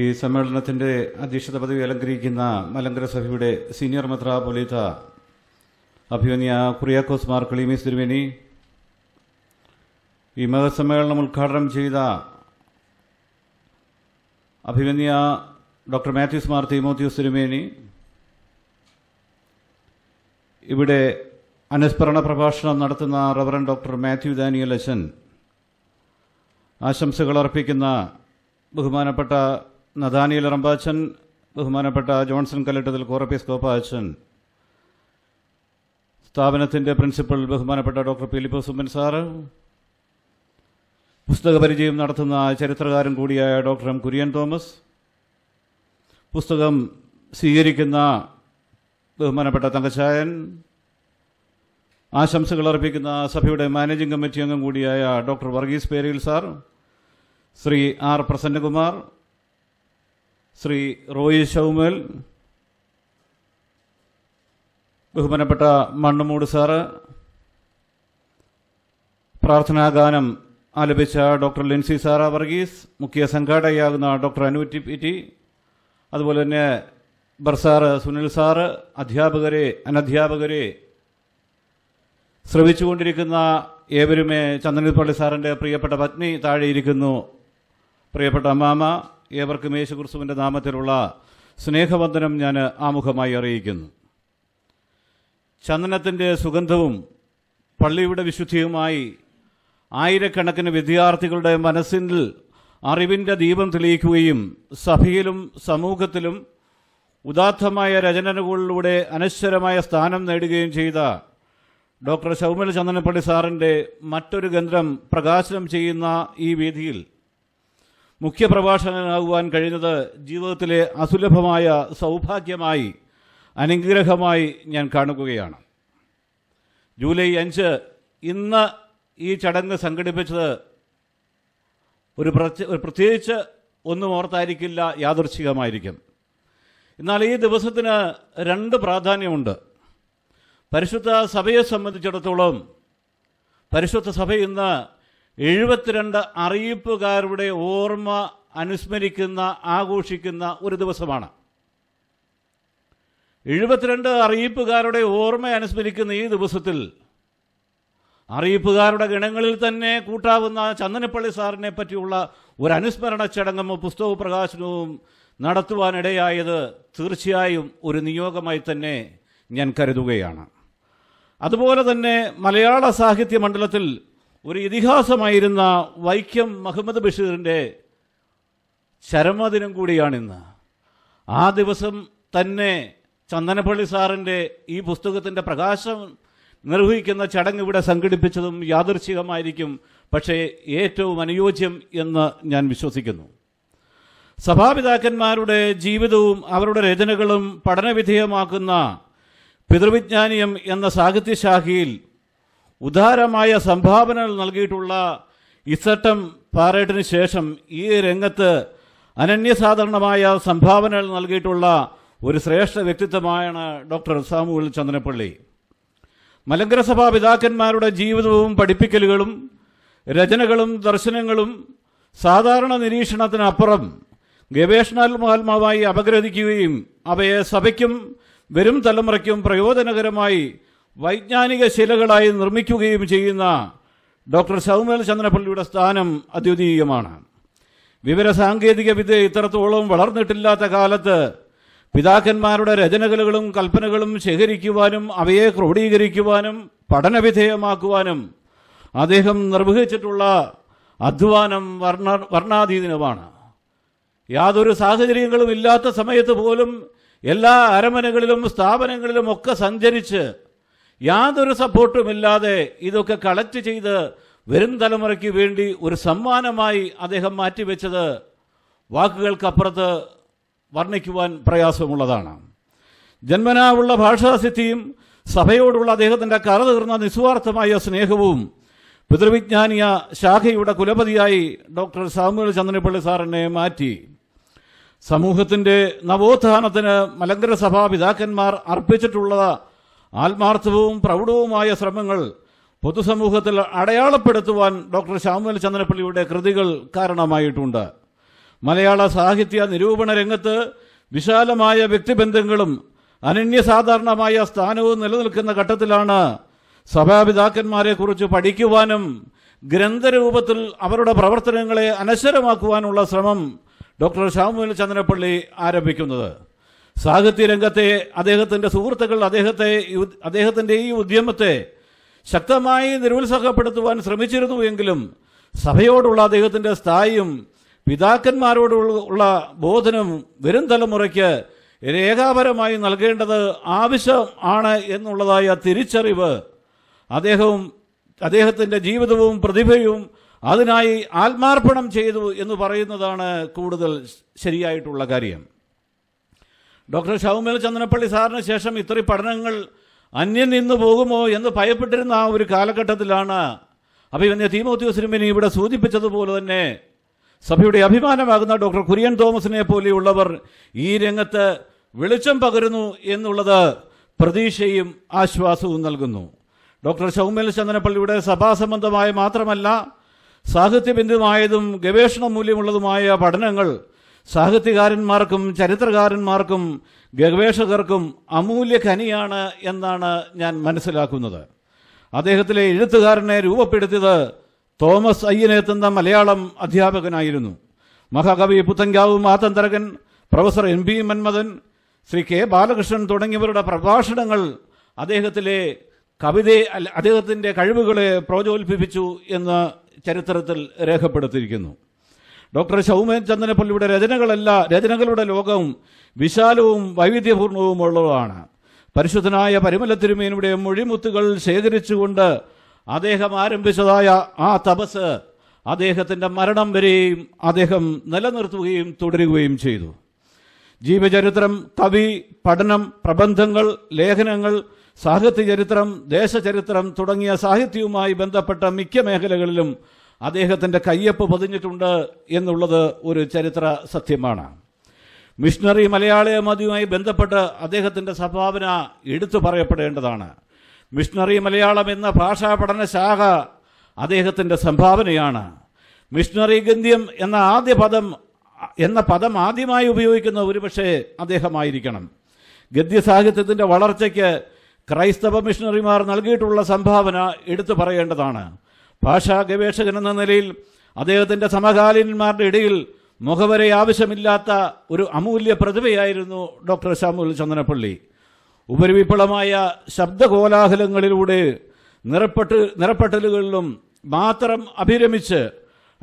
ഈ സമ്മേളനത്തിന്റെ അധ്യക്ഷത പദവി അലങ്കരിക്കുന്ന മലങ്കര സഭയുടെ സീനിയർ മെത്രാപൊലീത്ത അഭിമന്യ കുറിയാക്കോസ് മാർ ക്ലീമീസ് തിരുവേനി ഈ മതസമ്മേളനം ഉദ്ഘാടനം ചെയ്ത അഭിമന്യ ഡോക്ടർ മാത്യൂസ് മാർ തീമോത്യൂസ് തിരുമേനി ഇവിടെ അനുസ്മരണ പ്രഭാഷണം നടത്തുന്ന റവറൻ ഡോക്ടർ മാത്യു ദാനിയൽ അച്ഛൻ ആശംസകൾ അർപ്പിക്കുന്ന ബഹുമാനപ്പെട്ട നദാനിയൽ റമ്പാച്ചൻ ബഹുമാനപ്പെട്ട ജോൺസൺ കല്ലട്ടത്തിൽ കോറപ്പീസ് കോപ്പാച്ചൻ സ്ഥാപനത്തിൻ്റെ പ്രിൻസിപ്പൽ ബഹുമാനപ്പെട്ട ഡോക്ടർ ഫിലിപ്പ് സുമൻ സാറ് പുസ്തകപരിചയം നടത്തുന്ന ചരിത്രകാരൻ കൂടിയായ ഡോക്ടർ എം കുര്യൻ തോമസ് പുസ്തകം സ്വീകരിക്കുന്ന ബഹുമാനപ്പെട്ട തങ്കച്ചായൻ ആശംസകൾ അർപ്പിക്കുന്ന സഭയുടെ മാനേജിംഗ് കമ്മിറ്റി അംഗം കൂടിയായ doctor Varghese Periyil sir Shri R Prasannakumar Shri Roy Samuel ബഹുമാനപ്പെട്ട മണ്ണുമൂട് സാറ് പ്രാർത്ഥനാഗാനം ആലപിച്ച ഡോക്ടർ ലിൻസി സാറ വർഗീസ് മുഖ്യ സംഘാടകയാകുന്ന ഡോക്ടർ അനുറ്റി പി ടി അതുപോലെ തന്നെ ബർസാറ് സുനിൽ സാറ് അധ്യാപകരെ അനധ്യാപകരെ ശ്രമിച്ചുകൊണ്ടിരിക്കുന്ന ഏവരുമേ ചന്ദനപ്പള്ളി സാറിൻ്റെ പ്രിയപ്പെട്ട പത്നി താഴെയിരിക്കുന്നു പ്രിയപ്പെട്ട അമ്മാമ ഏവർക്കും യേശുക്രിസ്തുവിൻ്റെ നാമത്തിലുള്ള സ്നേഹവന്ദനം ഞാൻ ആമുഖമായി അറിയിക്കുന്നു ചന്ദനത്തിൻ്റെ സുഗന്ധവും പള്ളിയുടെ വിശുദ്ധിയുമായി ആയിരക്കണക്കിന് വിദ്യാർത്ഥികളുടെ മനസ്സിൽ അറിവിൻ്റെ ദീപം തെളിയിക്കുകയും സഭയിലും സമൂഹത്തിലും ഉദാത്തമായ രചനകളിലൂടെ അനശ്വരമായ സ്ഥാനം നേടുകയും ചെയ്ത ഡോക്ടർ ശൗമല ചന്ദനപ്പള്ളി സാറിൻ്റെ മറ്റൊരു ഗ്രന്ഥം പ്രകാശനം ചെയ്യുന്ന ഈ വേദിയിൽ മുഖ്യപ്രഭാഷകനാകുവാൻ കഴിഞ്ഞത് ജീവിതത്തിലെ അസുലഭമായ സൗഭാഗ്യമായി അനുഗ്രഹമായി ഞാൻ കാണുകയാണ് ജൂലൈ അഞ്ച് ഇന്ന് ഈ ചടങ്ങ് സംഘടിപ്പിച്ചത് ഒരു പ്രത്യേകിച്ച് ഒന്നും ഓർത്തായിരിക്കില്ല യാദൃച്ഛികമായിരിക്കും എന്നാൽ ഈ ദിവസത്തിന് രണ്ട് പ്രാധാന്യമുണ്ട് പരിശുദ്ധ സഭയെ സംബന്ധിച്ചിടത്തോളം പരിശുദ്ധ സഭ ഇന്ന് എഴുപത്തിരണ്ട് അറിയിപ്പുകാരുടെ ഓർമ്മ അനുസ്മരിക്കുന്ന ആഘോഷിക്കുന്ന ഒരു ദിവസമാണ് എഴുപത്തിരണ്ട് അറിയിപ്പുകാരുടെ ഓർമ്മ അനുസ്മരിക്കുന്ന ഈ ദിവസത്തിൽ അറിയിപ്പുകാരുടെ ഗണങ്ങളിൽ തന്നെ കൂട്ടാവുന്ന ചന്ദനപ്പള്ളി സാറിനെ പറ്റിയുള്ള ഒരു അനുസ്മരണ ചടങ്ങും പുസ്തക പ്രകാശനവും നടത്തുവാനിടയായത് തീർച്ചയായും ഒരു നിയോഗമായി തന്നെ ഞാൻ കരുതുകയാണ് അതുപോലെ തന്നെ മലയാള സാഹിത്യ മണ്ഡലത്തിൽ ഒരു ഇതിഹാസമായിരുന്ന വൈക്കം മുഹമ്മദ് ബഷീറിൻ്റെ ചരമദിനം കൂടിയാണിന്ന് ആ ദിവസം തന്നെ ചന്ദനപ്പള്ളി സാറിൻ്റെ ഈ പുസ്തകത്തിൻ്റെ പ്രകാശം നിർവഹിക്കുന്ന ചടങ്ങ് ഇവിടെ സംഘടിപ്പിച്ചതും യാദൃച്ഛികമായിരിക്കും പക്ഷേ ഏറ്റവും അനുയോജ്യം എന്ന് ഞാൻ വിശ്വസിക്കുന്നു സഭാപിതാക്കന്മാരുടെ ജീവിതവും അവരുടെ രചനകളും പഠനവിധേയമാക്കുന്ന പിതൃവിജ്ഞാനിയം എന്ന സാഹിത്യശാഖയിൽ ഉദാരമായ സംഭാവനകൾ നൽകിയിട്ടുള്ള ഇസട്ടം പാറേട്ടിന് ശേഷം ഈ രംഗത്ത് അനന്യസാധാരണമായ സംഭാവനകൾ നൽകിയിട്ടുള്ള ഒരു ശ്രേഷ്ഠ വ്യക്തിത്വമാണ് ഡോക്ടർ സാമുവിൽ ചന്ദനപ്പള്ളി മലങ്കര സഭാ പിതാക്കന്മാരുടെ ജീവിതവും പഠിപ്പിക്കലുകളും രചനകളും ദർശനങ്ങളും സാധാരണ നിരീക്ഷണത്തിനപ്പുറം ഗവേഷണാത്മാത്മാവായി അപഗ്രഥിക്കുകയും അവയെ സഭയ്ക്കും വരും തലമുറയ്ക്കും പ്രയോജനകരമായി വൈജ്ഞാനിക ശിലകളായി നിർമ്മിക്കുകയും ചെയ്യുന്ന ഡോക്ടർ സൗമേൽ ചന്ദ്രപള്ളിയുടെ സ്ഥാനം അദ്വിതീയമാണ് സാങ്കേതിക വിദ്യ ഇത്രത്തോളം വളർന്നിട്ടില്ലാത്ത കാലത്ത് പിതാക്കന്മാരുടെ രചനകളുകളും കൽപ്പനകളും ശേഖരിക്കുവാനും അവയെ ക്രോഡീകരിക്കുവാനും പഠനവിധേയമാക്കുവാനും അദ്ദേഹം നിർവഹിച്ചിട്ടുള്ള അധ്വാനം വർണ്ണ വർണ്ണാതീതമാണ് യാതൊരു സാഹചര്യങ്ങളും ഇല്ലാത്ത സമയത്ത് പോലും എല്ലാ അരമനകളിലും സ്ഥാപനങ്ങളിലും ഒക്കെ സഞ്ചരിച്ച് യാതൊരു സപ്പോർട്ടുമില്ലാതെ ഇതൊക്കെ കളക്ട് ചെയ്ത് വരും തലമുറയ്ക്ക് വേണ്ടി ഒരു സമ്മാനമായി അദ്ദേഹം മാറ്റിവെച്ചത് വാക്കുകൾക്കപ്പുറത്ത് വർണ്ണിക്കുവാൻ പ്രയാസമുള്ളതാണ് ജന്മനാ ഉള്ള ഭാഷാസിദ്ധിയും സഭയോടുള്ള അദ്ദേഹത്തിൻ്റെ തീർന്ന നിസ്വാർത്ഥമായ സ്നേഹവും പിതൃവിജ്ഞാനിയ ശാഖയുടെ കുലപതിയായി ഡോക്ടർ സാമുവൽ ചന്ദ്രപ്പള്ളി സാറിനെ മാറ്റി സമൂഹത്തിൻ്റെ നവോത്ഥാനത്തിന് മലങ്കര സഭാ പിതാക്കന്മാർ അർപ്പിച്ചിട്ടുള്ള ആത്മാർത്ഥവും പ്രൗഢവുമായ ശ്രമങ്ങൾ പൊതുസമൂഹത്തിൽ അടയാളപ്പെടുത്തുവാൻ ഡോക്ടർ ശ്യാമുൽ ചന്ദ്രപ്പള്ളിയുടെ കൃതികൾ കാരണമായിട്ടുണ്ട് മലയാള സാഹിത്യ നിരൂപണ രംഗത്ത് വിശാലമായ വ്യക്തിബന്ധങ്ങളും അനന്യസാധാരണമായ സ്ഥാനവും നിലനിൽക്കുന്ന ഘട്ടത്തിലാണ് സഭാപിതാക്കന്മാരെ കുറിച്ച് പഠിക്കുവാനും ഗ്രന്ഥരൂപത്തിൽ അവരുടെ പ്രവർത്തനങ്ങളെ അനശ്വരമാക്കുവാനുള്ള ശ്രമം ഡോക്ടർ ശ്യാമുൽ ചന്ദ്രപ്പള്ളി ആരംഭിക്കുന്നത് സാഹിത്യ രംഗത്തെ അദ്ദേഹത്തിൻ്റെ സുഹൃത്തുക്കൾ അദ്ദേഹത്തെ അദ്ദേഹത്തിൻ്റെ ഈ ഉദ്യമത്തെ ശക്തമായി നിരുത്സാഹപ്പെടുത്തുവാൻ ശ്രമിച്ചിരുന്നു എങ്കിലും സഭയോടുള്ള അദ്ദേഹത്തിൻ്റെ സ്ഥായിയും പിതാക്കന്മാരോടുള്ള ബോധനം വരും തലമുറയ്ക്ക് രേഖാപരമായി നൽകേണ്ടത് ആവശ്യമാണ് എന്നുള്ളതായ തിരിച്ചറിവ് അദ്ദേഹവും അദ്ദേഹത്തിൻ്റെ ജീവിതവും പ്രതിഭയും അതിനായി ആത്മാർപ്പണം ചെയ്തു എന്ന് പറയുന്നതാണ് കൂടുതൽ ശരിയായിട്ടുള്ള കാര്യം ഡോക്ടർ ഷൗമേൽ ചന്ദനപ്പള്ളി സാറിന് ശേഷം ഇത്ര പഠനങ്ങൾ അന്യം നിന്ന് പോകുമോ എന്ന് ഭയപ്പെട്ടിരുന്ന ആ ഒരു കാലഘട്ടത്തിലാണ് അഭിമന്യ സിനിമയെ ഇവിടെ സൂചിപ്പിച്ചതുപോലെ തന്നെ സഭയുടെ അഭിമാനമാകുന്ന ഡോക്ടർ കുര്യൻ തോമസിനെ പോലെയുള്ളവർ ഈ രംഗത്ത് വെളിച്ചം പകരുന്നു എന്നുള്ളത് പ്രതീക്ഷയും ആശ്വാസവും നൽകുന്നു ഡോക്ടർ ഷൗമേൽ ചന്ദനപ്പള്ളിയുടെ സഭാസംബന്ധമായ മാത്രമല്ല സാഹിത്യബിന്ദുമായതും ഗവേഷണ മൂല്യമുള്ളതുമായ പഠനങ്ങൾ സാഹിത്യകാരന്മാർക്കും ചരിത്രകാരന്മാർക്കും ഗവേഷകർക്കും അമൂല്യ ഖനിയാണ് എന്നാണ് ഞാൻ മനസ്സിലാക്കുന്നത് അദ്ദേഹത്തിലെ എഴുത്തുകാരനെ രൂപപ്പെടുത്തിയത് തോമസ് അയ്യനേത്ത് എന്ന മലയാളം അധ്യാപകനായിരുന്നു മഹാകവി Puthenkavu Mathan Tharakan professor M P Manmathan Shri K Balakrishnan തുടങ്ങിയവരുടെ പ്രഭാഷണങ്ങൾ അദ്ദേഹത്തിലെ കവിതയെ അദ്ദേഹത്തിൻ്റെ കഴിവുകളെ പ്രോജോൽപ്പിപ്പിച്ചു എന്ന് ചരിത്രത്തിൽ രേഖപ്പെടുത്തിയിരിക്കുന്നു ഡോക്ടർ ഷൗമേൻ ചന്ദനപ്പള്ളിയുടെ രചനകളല്ല രചനകളുടെ ലോകവും വിശാലവും വൈവിധ്യപൂർണവുമുള്ളതാണ് പരിശുദ്ധനായ പരിമല തിരുമേനിയുടെ മൊഴിമുത്തുകൾ ശേഖരിച്ചുകൊണ്ട് അദ്ദേഹം ആരംഭിച്ചതായ ആ തപസ് അദ്ദേഹത്തിൻ്റെ മരണം വരെയും അദ്ദേഹം നിലനിർത്തുകയും തുടരുകയും ചെയ്തു ജീവചരിത്രം കവി പഠനം പ്രബന്ധങ്ങൾ ലേഖനങ്ങൾ സാഹിത്യചരിത്രം ദേശചരിത്രം തുടങ്ങിയ സാഹിത്യവുമായി ബന്ധപ്പെട്ട മിക്ക മേഖലകളിലും അദ്ദേഹത്തിൻ്റെ കയ്യപ്പ് പതിഞ്ഞിട്ടുണ്ട് എന്നുള്ളത് ഒരു ചരിത്ര സത്യമാണ് മിഷണറി മലയാളി ബന്ധപ്പെട്ട് അദ്ദേഹത്തിൻ്റെ സംഭാവന എടുത്തു പറയപ്പെടേണ്ടതാണ് മിഷണറി മലയാളം എന്ന ഭാഷാ പഠനശാഖ അദ്ദേഹത്തിൻ്റെ സംഭാവനയാണ് മിഷണറി ഗന്ധ്യം എന്ന ആദ്യ പദം എന്ന പദം ആദ്യമായി ഉപയോഗിക്കുന്ന ഒരുപക്ഷെ അദ്ദേഹമായിരിക്കണം ഗദ്യസാഹിത്യത്തിന്റെ വളർച്ചയ്ക്ക് ക്രൈസ്തവ മിഷണറിമാർ നൽകിയിട്ടുള്ള സംഭാവന എടുത്തു പറയേണ്ടതാണ് ഭാഷാ ഗവേഷകൻ എന്ന നിലയിൽ അദ്ദേഹത്തിൻ്റെ സമകാലീനന്മാരുടെ ഇടയിൽ മുഖവരെ ആവശ്യമില്ലാത്ത ഒരു അമൂല്യ പ്രതിഭയായിരുന്നു ഡോക്ടർ സാമുൽ ചന്ദനപ്പള്ളി ഉപരിവിപുലമായ ശബ്ദകോലാഹലങ്ങളിലൂടെ നിറപ്പെട്ട് നിറപ്പെട്ടലുകളിലും മാത്രം അഭിരമിച്ച്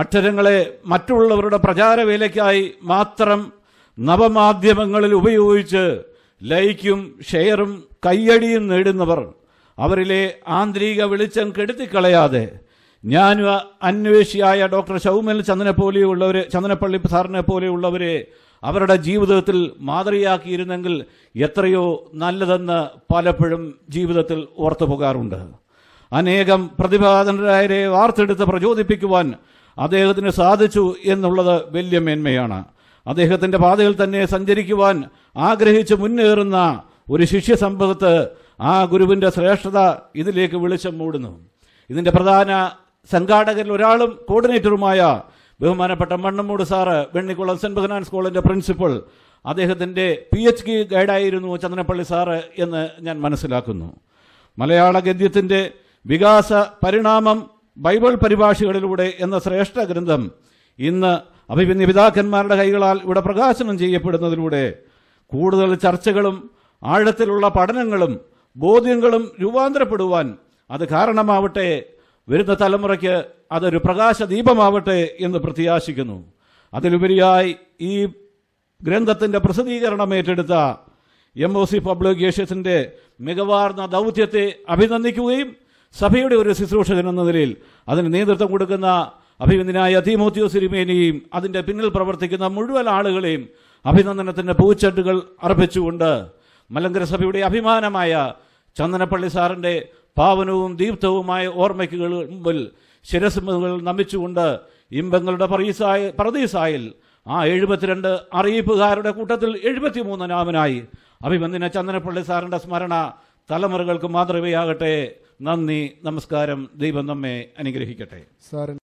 അക്ഷരങ്ങളെ മറ്റുള്ളവരുടെ പ്രചാരവേലയ്ക്കായി മാത്രം നവമാധ്യമങ്ങളിൽ ഉപയോഗിച്ച് ലൈക്കും ഷെയറും കയ്യടിയും നേടുന്നവർ അവരിലെ ആന്തരിക വെളിച്ചം കെടുത്തിക്കളയാതെ ഞാൻ അന്വേഷിയായ ഡോക്ടർ ഷൗമൽ ചന്ദന പോലെയുള്ളവർ ചന്ദനപ്പള്ളി സാറിനെ പോലെയുള്ളവരെ അവരുടെ ജീവിതത്തിൽ മാതൃയാക്കിയിരുന്നെങ്കിൽ എത്രയോ നല്ലതെന്ന് പലപ്പോഴും ജീവിതത്തിൽ ഓർത്തു പോകാറുണ്ട് അനേകം പ്രതിഭാതനരായരെ വാർത്തെടുത്ത് പ്രചോദിപ്പിക്കുവാൻ അദ്ദേഹത്തിന് സാധിച്ചു എന്നുള്ളത് വലിയ മേന്മയാണ് അദ്ദേഹത്തിൻ്റെ പാതയിൽ തന്നെ സഞ്ചരിക്കുവാൻ ആഗ്രഹിച്ച് മുന്നേറുന്ന ഒരു ശിഷ്യ സമ്പത്ത് ആ ഗുരുവിൻ്റെ ശ്രേഷ്ഠത ഇതിലേക്ക് വെളിച്ചം മൂടുന്നു ഇതിൻ്റെ പ്രധാന സംഘാടകരിൽ ഒരാളും കോർഡിനേറ്ററുമായ ബഹുമാനപ്പെട്ട മണ്ണമ്മൂട് സാറ് വെണ്ണിക്കുളം സെൻറ് ബഹനാൻ സ്കൂളിൻ്റെ പ്രിൻസിപ്പൽ അദ്ദേഹത്തിൻ്റെ പി എച്ച് ഡി ഗൈഡായിരുന്നു ചന്ദനപ്പള്ളി സാറ് എന്ന് ഞാൻ മനസ്സിലാക്കുന്നു മലയാള ഗദ്യത്തിൻ്റെ വികാസ പരിണാമം ബൈബിൾ പരിഭാഷകളിലൂടെ എന്ന ശ്രേഷ്ഠ ഗ്രന്ഥം ഇന്ന് അഭിപന്യ പിതാക്കന്മാരുടെ കൈകളാൽ ഇവിടെ പ്രകാശനം ചെയ്യപ്പെടുന്നതിലൂടെ കൂടുതൽ ചർച്ചകളും ആഴത്തിലുള്ള പഠനങ്ങളും ബോധ്യങ്ങളും രൂപാന്തരപ്പെടുവാൻ അത് കാരണമാവട്ടെ വരുന്ന തലമുറയ്ക്ക് അതൊരു പ്രകാശ ദീപമാവട്ടെ എന്ന് പ്രത്യാശിക്കുന്നു അതിലുപരിയായി ഈ ഗ്രന്ഥത്തിൻ്റെ പ്രസിദ്ധീകരണം ഏറ്റെടുത്ത എം ഒ സി പബ്ലിക്കേഷൻസിൻ്റെ മികവാർന്ന ദൗത്യത്തെ അഭിനന്ദിക്കുകയും സഭയുടെ ഒരു ശുശ്രൂഷകൻ എന്ന നിലയിൽ അതിന് നേതൃത്വം കൊടുക്കുന്ന അഭിനന്ദനായ തീമോത്യോസ് രിമേനിയും അതിൻ്റെ പിന്നിൽ പ്രവർത്തിക്കുന്ന മുഴുവൻ ആളുകളെയും അഭിനന്ദനത്തിൻ്റെ പൂച്ചട്ടുകൾ അർപ്പിച്ചുകൊണ്ട് മലങ്കര സഭയുടെ അഭിമാനമായ ചന്ദനപ്പള്ളി സാറിൻ്റെ പാവനവും ദീപ്തവുമായ ഓർമ്മയ്ക്ക് മുമ്പിൽ ശിരസ്മൃതികൾ നമിച്ചുകൊണ്ട് ഇമ്പങ്ങളുടെ പറീസായ പറദീസായിൽ ആ എഴുപത്തിരണ്ട് അറിയിപ്പുകാരുടെ കൂട്ടത്തിൽ എഴുപത്തിമൂന്ന് നാമനായി അഭിമന്ദിന ചന്ദനപ്പള്ളി സാറിൻ്റെ സ്മരണ തലമുറകൾക്ക് മാതൃകയാകട്ടെ നന്ദി നമസ്കാരം ദൈവം നമ്മെ അനുഗ്രഹിക്കട്ടെ സാറിന്